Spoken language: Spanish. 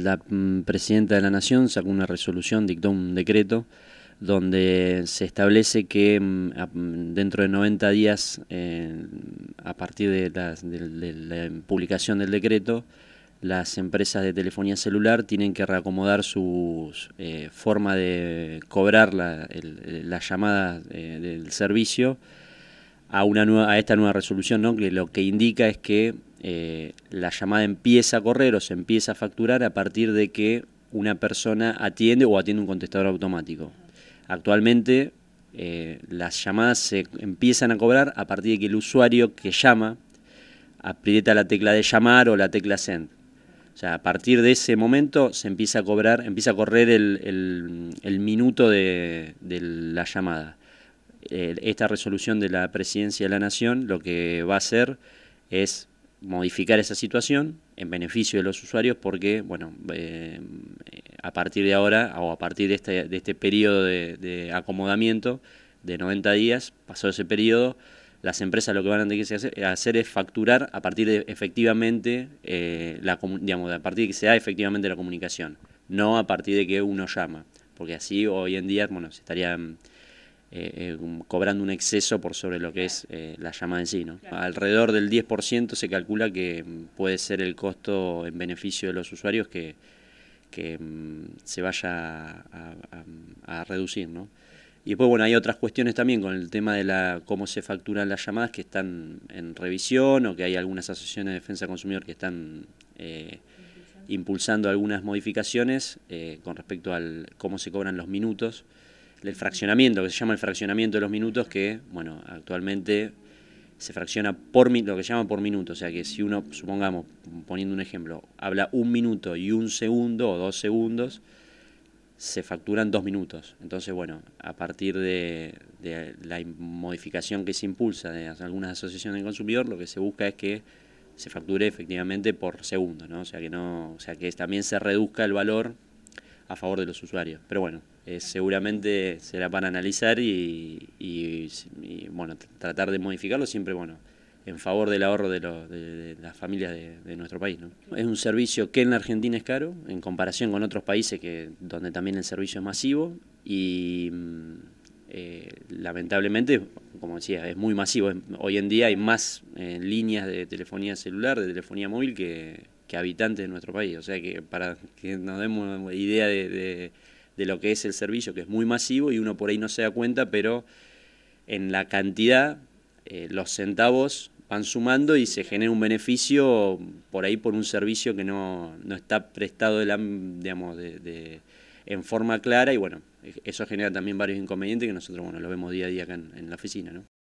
La mm, presidenta de la Nación sacó una resolución, dictó un decreto donde se establece que mm, mm, dentro de 90 días, eh, a partir de la, publicación del decreto, las empresas de telefonía celular tienen que reacomodar su eh, forma de cobrar la, eh, llamadas llamada del servicio a, una esta nueva resolución, que lo que indica es que eh, la llamada empieza a correr o se empieza a facturar a partir de que una persona atiende o atiende un contestador automático. Actualmente eh, las llamadas se empiezan a cobrar a partir de que el usuario que llama aprieta la tecla de llamar o la tecla send. O sea, a partir de ese momento se empieza a cobrar, empieza a correr el, minuto de, la llamada. Eh, esta resolución de la Presidencia de la Nación lo que va a hacer es modificar esa situación en beneficio de los usuarios porque, bueno, eh, a partir de ahora o a partir de este, de este periodo de, acomodamiento de 90 días, pasó ese periodo, las empresas lo que van a tener que hacer, es facturar a partir de efectivamente, eh, la, digamos, a partir de que se da efectivamente la comunicación, no a partir de que uno llama, porque así hoy en día, bueno, se estarían eh, eh, cobrando un exceso por sobre lo que es eh, la llamada en sí. Alrededor del 10% se calcula que mm, puede ser el costo en beneficio de los usuarios que, mm, se vaya a, reducir. ¿no? Y después, bueno, hay otras cuestiones también con el tema de la cómo se facturan las llamadas que están en revisión o que hay algunas asociaciones de defensa consumidor que están impulsando algunas modificaciones con respecto al cómo se cobran los minutos. El fraccionamiento, que se llama el fraccionamiento de los minutos, que, bueno, actualmente se fracciona por lo que se llama por minuto. O sea que si uno, supongamos, poniendo un ejemplo, habla un minuto y un segundo o dos segundos, se facturan dos minutos. Entonces, bueno, a partir de, la modificación que se impulsa de algunas asociaciones de consumidor, lo que se busca es que se facture efectivamente por segundo, ¿no? O sea que no, o sea que también se reduzca el valor a favor de los usuarios. Pero bueno, eh, seguramente será para analizar y, bueno, tratar de modificarlo siempre, bueno, en favor del ahorro de, las familias de, nuestro país. Es un servicio que en la Argentina es caro, en comparación con otros países que, donde también el servicio es masivo y mm, eh, lamentablemente, como decía, es muy masivo. Hoy en día hay más eh, líneas de telefonía celular, de telefonía móvil que, que, habitantes de nuestro país. O sea que para que nos demos idea de, de lo que es el servicio, que es muy masivo y uno por ahí no se da cuenta, pero en la cantidad eh, los centavos van sumando y se genera un beneficio por ahí por un servicio que no, está prestado de la, en forma clara y bueno, e-, eso genera también varios inconvenientes que nosotros bueno, lo vemos día a día acá en, en la oficina. ¿no?